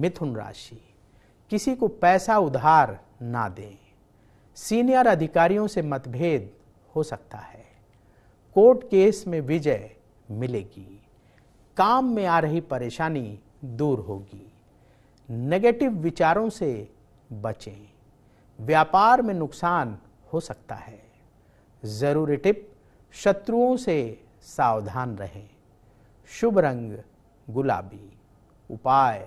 मिथुन राशि किसी को पैसा उधार ना दें सीनियर अधिकारियों से मतभेद हो सकता है कोर्ट केस में विजय मिलेगी काम में आ रही परेशानी दूर होगी नेगेटिव विचारों से बचें व्यापार में नुकसान हो सकता है ज़रूरी टिप शत्रुओं से सावधान रहें शुभ रंग गुलाबी उपाय